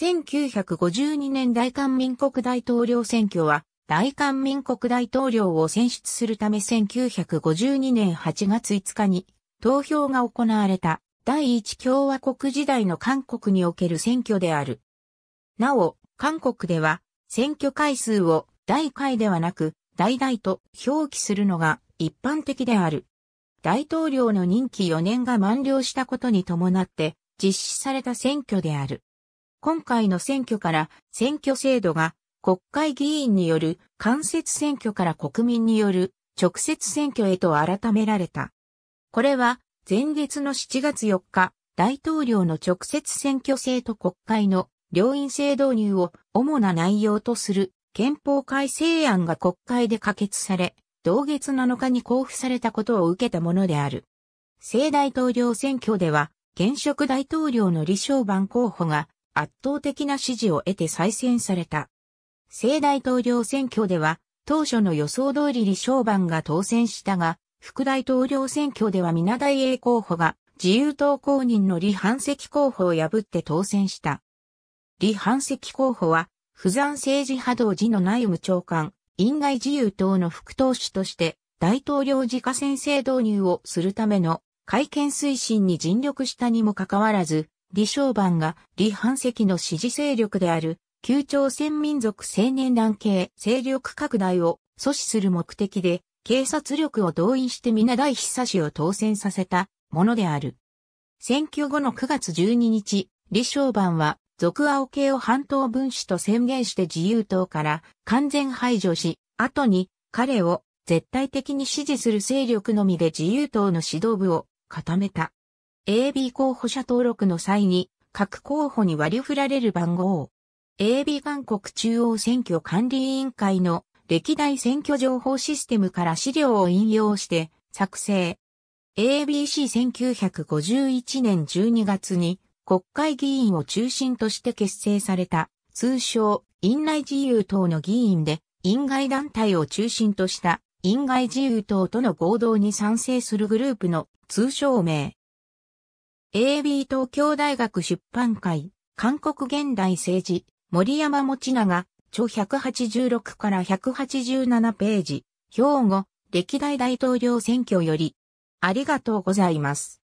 1952年大韓民国大統領選挙は、大韓民国大統領を選出するため1952年8月5日に投票が行われた第一共和国時代の韓国における選挙である。なお、韓国では選挙回数を大回ではなく、大々と表記するのが一般的である。大統領の任期4年が満了したことに伴って実施された選挙である。今回の選挙から選挙制度が国会議員による間接選挙から国民による直接選挙へと改められた。これは前月の7月4日、大統領の直接選挙制と国会の両院制導入を主な内容とする憲法改正案が国会で可決され、同月7日に交付されたことを受けたものである。正大統領選挙では、現職大統領の李承晩候補が圧倒的な支持を得て再選された。西大統領選挙では、当初の予想通り李承晩が当選したが、副大統領選挙では皆大英候補が自由党公認の李反石候補を破って当選した。李反石候補は、不山政治波動時の内務長官、院外自由党の副党首として、大統領自家先制導入をするための改憲推進に尽力したにもかかわらず、李承万が李半石の支持勢力である、旧朝鮮民族青年団系勢力拡大を阻止する目的で、警察力を動員して皆大久氏を当選させたものである。選挙後の9月12日、李承万は、俗青系を半島分子と宣言して自由党から完全排除し、後に彼を絶対的に支持する勢力のみで自由党の指導部を固めた。AB 候補者登録の際に、各候補に割り振られる番号。AB 韓国中央選挙管理委員会の歴代選挙情報システムから資料を引用して作成。ABC1951 年12月に国会議員を中心として結成された通称院内自由党の議員で院外団体を中心とした院外自由党との合同に賛成するグループの通称名 AB 東京大学出版会、韓国現代政治、森山持長、著186から187ページ、兵庫、歴代大統領選挙より、ありがとうございます。